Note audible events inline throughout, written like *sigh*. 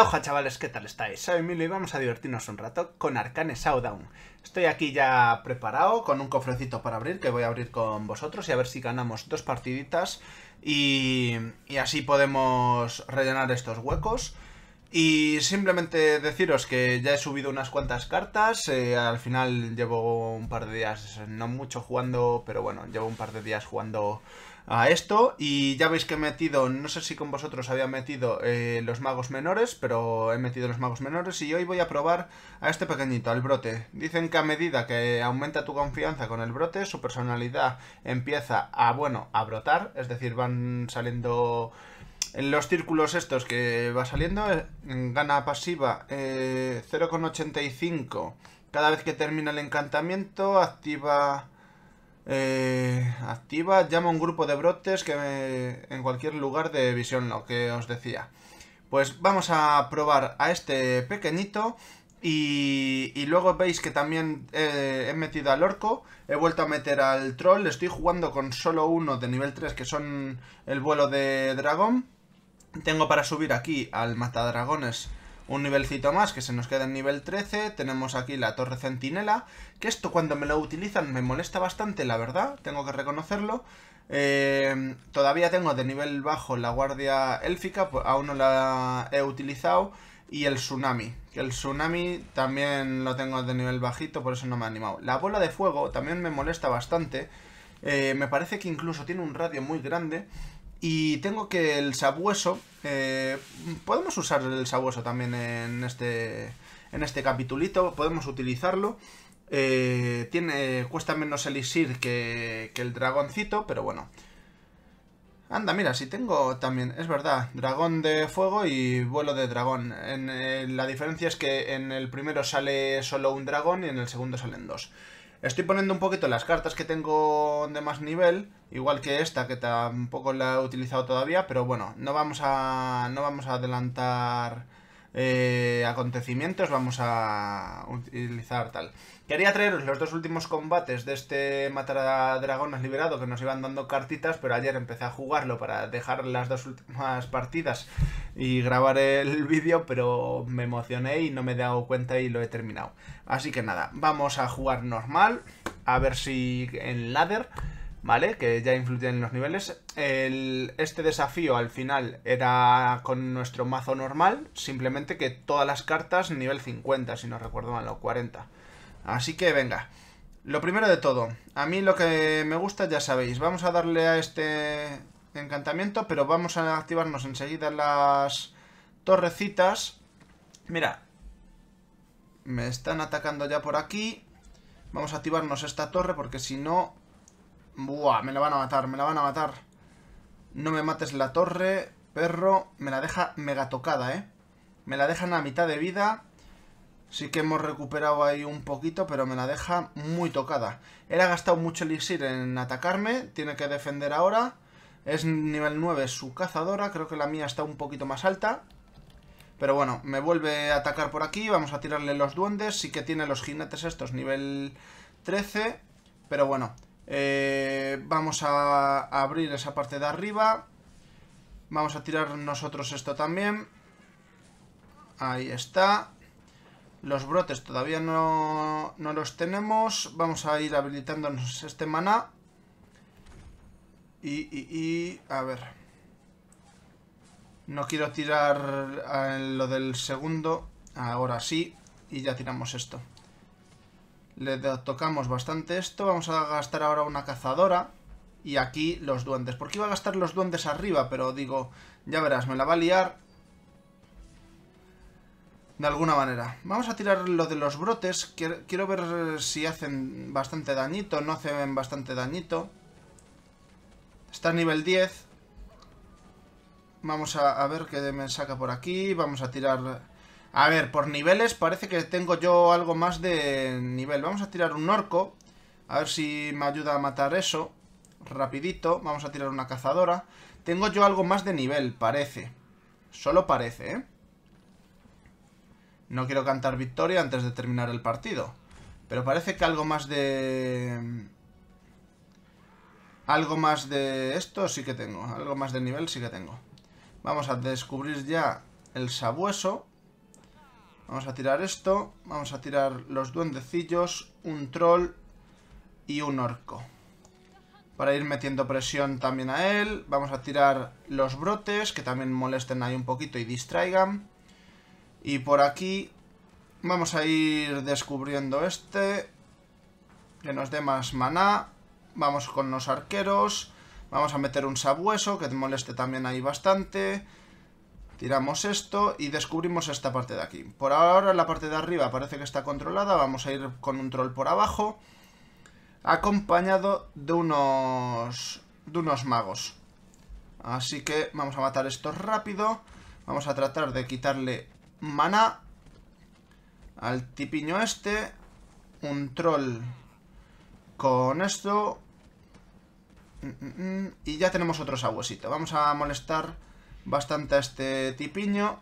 hoja chavales, ¿qué tal estáis? Soy Milo y vamos a divertirnos un rato con Arcane Showdown. Estoy aquí ya preparado con un cofrecito para abrir que voy a abrir con vosotros y a ver si ganamos dos partiditas y, y así podemos rellenar estos huecos. Y simplemente deciros que ya he subido unas cuantas cartas, eh, al final llevo un par de días, no mucho jugando, pero bueno, llevo un par de días jugando a esto y ya veis que he metido, no sé si con vosotros había metido eh, los magos menores, pero he metido los magos menores y hoy voy a probar a este pequeñito, al brote. Dicen que a medida que aumenta tu confianza con el brote, su personalidad empieza a, bueno, a brotar, es decir, van saliendo en los círculos estos que va saliendo, eh, gana pasiva 0,85. Eh, Cada vez que termina el encantamiento, activa... Eh, activa, llama un grupo de brotes que en cualquier lugar de visión, lo que os decía. Pues vamos a probar a este pequeñito y, y luego veis que también he metido al orco, he vuelto a meter al troll, estoy jugando con solo uno de nivel 3 que son el vuelo de dragón tengo para subir aquí al Matadragones un nivelcito más que se nos queda en nivel 13. Tenemos aquí la torre centinela, que esto cuando me lo utilizan me molesta bastante, la verdad, tengo que reconocerlo. Eh, todavía tengo de nivel bajo la guardia élfica, pues, aún no la he utilizado. Y el tsunami, que el tsunami también lo tengo de nivel bajito, por eso no me ha animado. La bola de fuego también me molesta bastante. Eh, me parece que incluso tiene un radio muy grande y tengo que el sabueso... Eh, podemos usar el sabueso también en este, en este capitulito, podemos utilizarlo. Eh, tiene, cuesta menos elixir que, que el dragoncito, pero bueno. Anda, mira, si tengo también, es verdad, dragón de fuego y vuelo de dragón. En, eh, la diferencia es que en el primero sale solo un dragón y en el segundo salen dos. Estoy poniendo un poquito las cartas que tengo de más nivel, igual que esta que tampoco la he utilizado todavía, pero bueno, no vamos a, no vamos a adelantar eh, acontecimientos, vamos a utilizar tal. Quería traeros los dos últimos combates de este Matar a Dragones liberado que nos iban dando cartitas, pero ayer empecé a jugarlo para dejar las dos últimas partidas y grabar el *laughs* vídeo, pero me emocioné y no me he dado cuenta y lo he terminado. Así que nada, vamos a jugar normal, a ver si en ladder... ¿vale? Que ya influyen en los niveles. este desafío al final era con nuestro mazo normal, simplemente que todas las cartas nivel 50, si no recuerdo mal, o 40. Así que venga. Lo primero de todo, a mí lo que me gusta ya sabéis, vamos a darle a este encantamiento, pero vamos a activarnos enseguida las torrecitas. Mira, me están atacando ya por aquí. Vamos a activarnos esta torre porque si no Buah, me la van a matar, me la van a matar. No me mates la torre, perro. Me la deja mega tocada, ¿eh? Me la dejan a mitad de vida. Sí que hemos recuperado ahí un poquito, pero me la deja muy tocada. Él ha gastado mucho elixir en atacarme. Tiene que defender ahora. Es nivel 9 su cazadora. Creo que la mía está un poquito más alta. Pero bueno, me vuelve a atacar por aquí. Vamos a tirarle los duendes. Sí que tiene los jinetes estos nivel 13. Pero bueno, eh, vamos a abrir esa parte de arriba. Vamos a tirar nosotros esto también. Ahí está. Los brotes todavía no, no los tenemos. Vamos a ir habilitándonos este maná. Y, y, y a ver. No quiero tirar eh, lo del segundo. Ahora sí. Y ya tiramos esto. Le tocamos bastante esto. Vamos a gastar ahora una cazadora. Y aquí los duendes. Porque iba a gastar los duendes arriba, pero digo, ya verás, me la va a liar. De alguna manera. Vamos a tirar lo de los brotes. Quiero ver si hacen bastante dañito, no hacen bastante dañito. Está a nivel 10. Vamos a, a ver qué me saca por aquí. Vamos a tirar a ver, por niveles parece que tengo yo algo más de nivel. Vamos a tirar un orco. A ver si me ayuda a matar eso. Rapidito. Vamos a tirar una cazadora. Tengo yo algo más de nivel, parece. Solo parece, ¿eh? No quiero cantar victoria antes de terminar el partido. Pero parece que algo más de... Algo más de esto sí que tengo. Algo más de nivel sí que tengo. Vamos a descubrir ya el sabueso. Vamos a tirar esto. Vamos a tirar los duendecillos, un troll y un orco. Para ir metiendo presión también a él. Vamos a tirar los brotes, que también molesten ahí un poquito y distraigan. Y por aquí vamos a ir descubriendo este. Que nos dé más maná. Vamos con los arqueros. Vamos a meter un sabueso, que moleste también ahí bastante. Tiramos esto y descubrimos esta parte de aquí. Por ahora la parte de arriba parece que está controlada, vamos a ir con un troll por abajo, acompañado de unos, de unos magos. Así que vamos a matar esto rápido, vamos a tratar de quitarle maná al tipiño este, un troll con esto, mm, mm, mm. y ya tenemos otro sabuesito. Vamos a molestar bastante a este tipiño.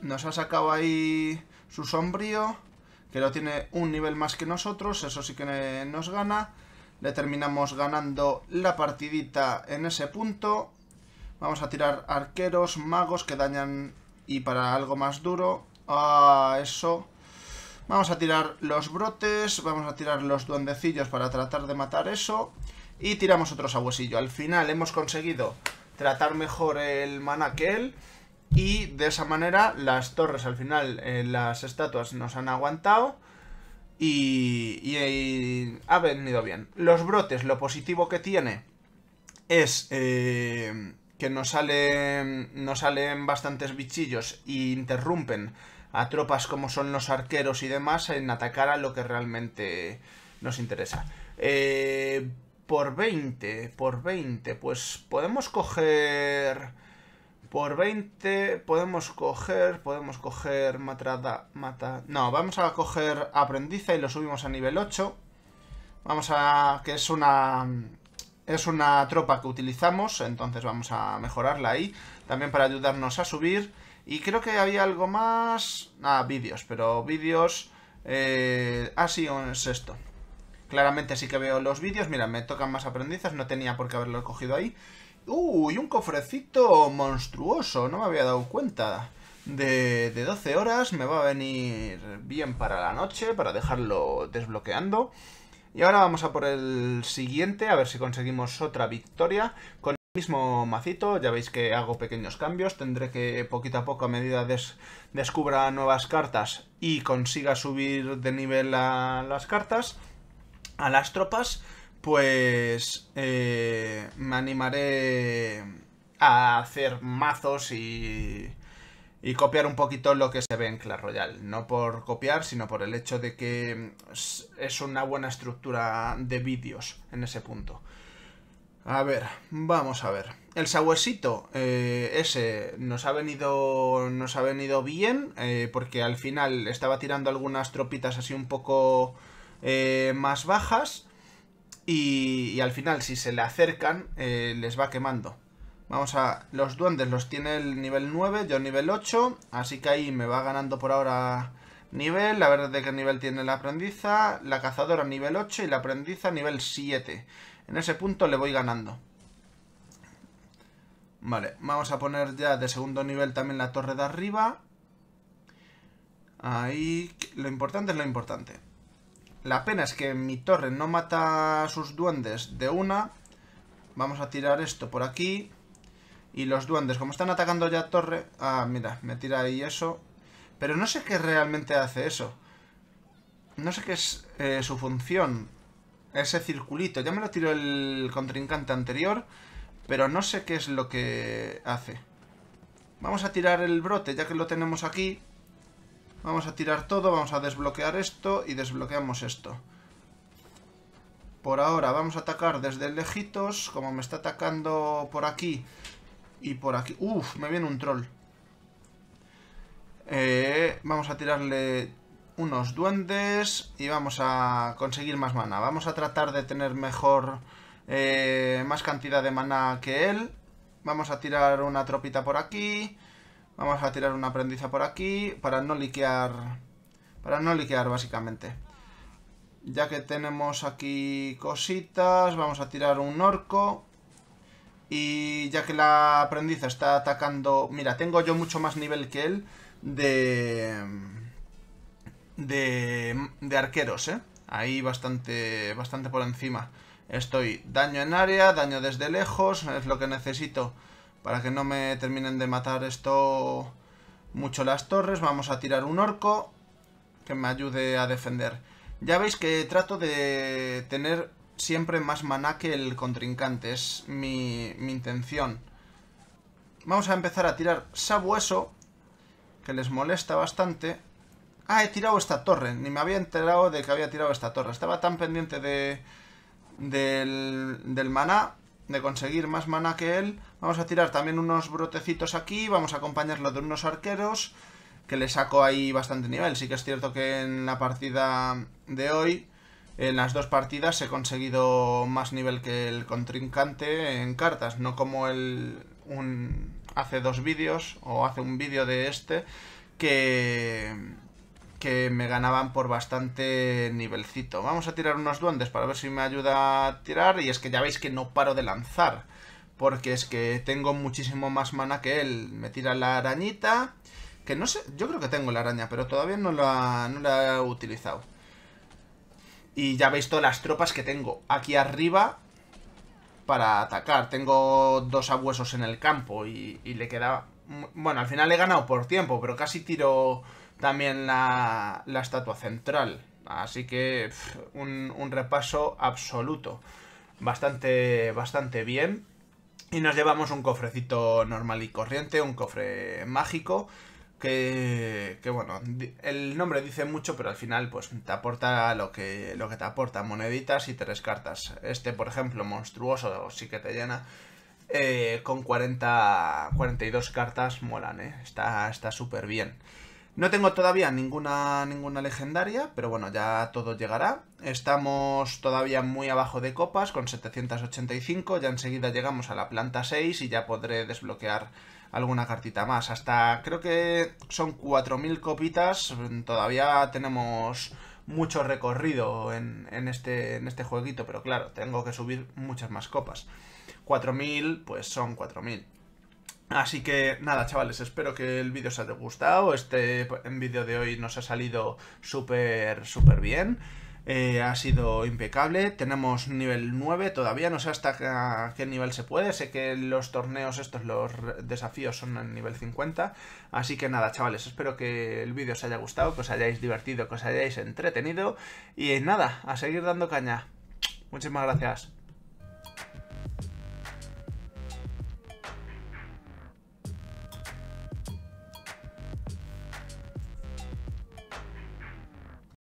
Nos ha sacado ahí su sombrío, que lo tiene un nivel más que nosotros, eso sí que nos gana. Le terminamos ganando la partidita en ese punto. Vamos a tirar arqueros, magos que dañan y para algo más duro. Ah, eso. Vamos a tirar los brotes, vamos a tirar los duendecillos para tratar de matar eso. Y tiramos otros a Al final hemos conseguido tratar mejor el mana que él. Y de esa manera las torres al final, eh, las estatuas nos han aguantado. Y, ha venido bien. Los brotes, lo positivo que tiene es eh, que nos, salen nos salen bastantes bichillos e interrumpen a tropas como son los arqueros y demás en atacar a lo que realmente nos interesa. Eh, por 20, por 20, pues podemos coger... Por 20 podemos coger, podemos coger matrada, mata... No, vamos a coger aprendiza y lo subimos a nivel 8. Vamos a... que es una... Es una tropa que utilizamos, entonces vamos a mejorarla ahí. También para ayudarnos a subir. Y creo que había algo más... Ah, vídeos, pero vídeos... Eh... Ah, sí, es esto. Claramente sí que veo los vídeos. Mira, me tocan más aprendizas, No tenía por qué haberlo cogido ahí. Uy, un cofrecito monstruoso. No me había dado cuenta. De, 12 horas me va a venir bien para la noche, para dejarlo desbloqueando. Y ahora vamos a por el siguiente, a ver si conseguimos otra victoria. Con el mismo macito, ya veis que hago pequeños cambios, tendré que poquito a poco a medida descubra nuevas cartas y consiga subir de nivel a las cartas, a las tropas, pues eh, me animaré a hacer mazos y, y copiar un poquito lo que se ve en Clash Royale. No por copiar, sino por el hecho de que es una buena estructura de vídeos en ese punto. A ver, vamos a ver. El sabuesito, eh, ese nos ha venido, nos ha venido bien, eh, porque al final estaba tirando algunas tropitas así un poco eh, más bajas. Y, al final, si se le acercan, eh, les va quemando. Vamos a... Los duendes los tiene el nivel 9, yo nivel 8. Así que ahí me va ganando por ahora nivel. La verdad de que nivel tiene la aprendiza. La cazadora nivel 8 y la aprendiza nivel 7. En ese punto le voy ganando. Vale, vamos a poner ya de segundo nivel también la torre de arriba. Ahí... Lo importante es lo importante. La pena es que mi torre no mata a sus duendes de una. Vamos a tirar esto por aquí. Y los duendes, como están atacando ya torre... Ah, mira, me tira ahí eso. Pero no sé qué realmente hace eso. No sé qué es eh, su función. Ese circulito. Ya me lo tiró el contrincante anterior. Pero no sé qué es lo que hace. Vamos a tirar el brote, ya que lo tenemos aquí. Vamos a tirar todo, vamos a desbloquear esto y desbloqueamos esto. Por ahora vamos a atacar desde lejitos, como me está atacando por aquí y por aquí. Uf, me viene un troll. Eh, vamos a tirarle unos duendes y vamos a conseguir más mana. Vamos a tratar de tener mejor, eh, más cantidad de mana que él. Vamos a tirar una tropita por aquí. Vamos a tirar una aprendiza por aquí para no liquear, para no liquear básicamente. Ya que tenemos aquí cositas, vamos a tirar un orco. Y ya que la aprendiza está atacando... Mira, tengo yo mucho más nivel que él de... De, de arqueros, ¿eh? Ahí bastante, bastante por encima. Estoy daño en área, daño desde lejos, es lo que necesito para que no me terminen de matar esto mucho las torres, vamos a tirar un orco que me ayude a defender. Ya veis que trato de tener siempre más maná que el contrincante, es mi, intención. Vamos a empezar a tirar sabueso, que les molesta bastante. Ah, he tirado esta torre, ni me había enterado de que había tirado esta torre. Estaba tan pendiente de del, del maná, de conseguir más maná que él, Vamos a tirar también unos brotecitos aquí, vamos a acompañarlo de unos arqueros, que le saco ahí bastante nivel. Sí que es cierto que en la partida de hoy, en las dos partidas, he conseguido más nivel que el contrincante en cartas, no como el hace dos vídeos, o hace un vídeo de este, que, que me ganaban por bastante nivelcito. Vamos a tirar unos duendes para ver si me ayuda a tirar, y es que ya veis que no paro de lanzar. Porque es que tengo muchísimo más mana que él. Me tira la arañita. Que no sé, yo creo que tengo la araña, pero todavía no la, no he utilizado. Y ya veis todas las tropas que tengo aquí arriba para atacar. Tengo dos abuesos en el campo y, le queda... Bueno, al final he ganado por tiempo, pero casi tiro también la, la estatua central. Así que un, un repaso absoluto. Bastante, bastante bien. Y nos llevamos un cofrecito normal y corriente, un cofre mágico, que, bueno, el nombre dice mucho, pero al final pues te aporta lo que, lo que te aporta, moneditas y tres cartas. Este, por ejemplo, monstruoso, sí que te llena, eh, con 40, 42 cartas molan, ¿eh? está súper bien. No tengo todavía ninguna, ninguna legendaria, pero bueno, ya todo llegará. Estamos todavía muy abajo de copas, con 785. Ya enseguida llegamos a la planta 6 y ya podré desbloquear alguna cartita más. Hasta creo que son 4.000 copitas. Todavía tenemos mucho recorrido en, este, en este jueguito, pero claro, tengo que subir muchas más copas. 4.000, pues son 4.000. Así que nada, chavales, espero que el vídeo os haya gustado. Este vídeo de hoy nos ha salido súper, súper bien. Eh, ha sido impecable. Tenemos nivel 9 todavía, no sé hasta qué nivel se puede. Sé que los torneos estos, los desafíos son en nivel 50. Así que nada, chavales, espero que el vídeo os haya gustado, que os hayáis divertido, que os hayáis entretenido. Y nada, a seguir dando caña. Muchísimas gracias.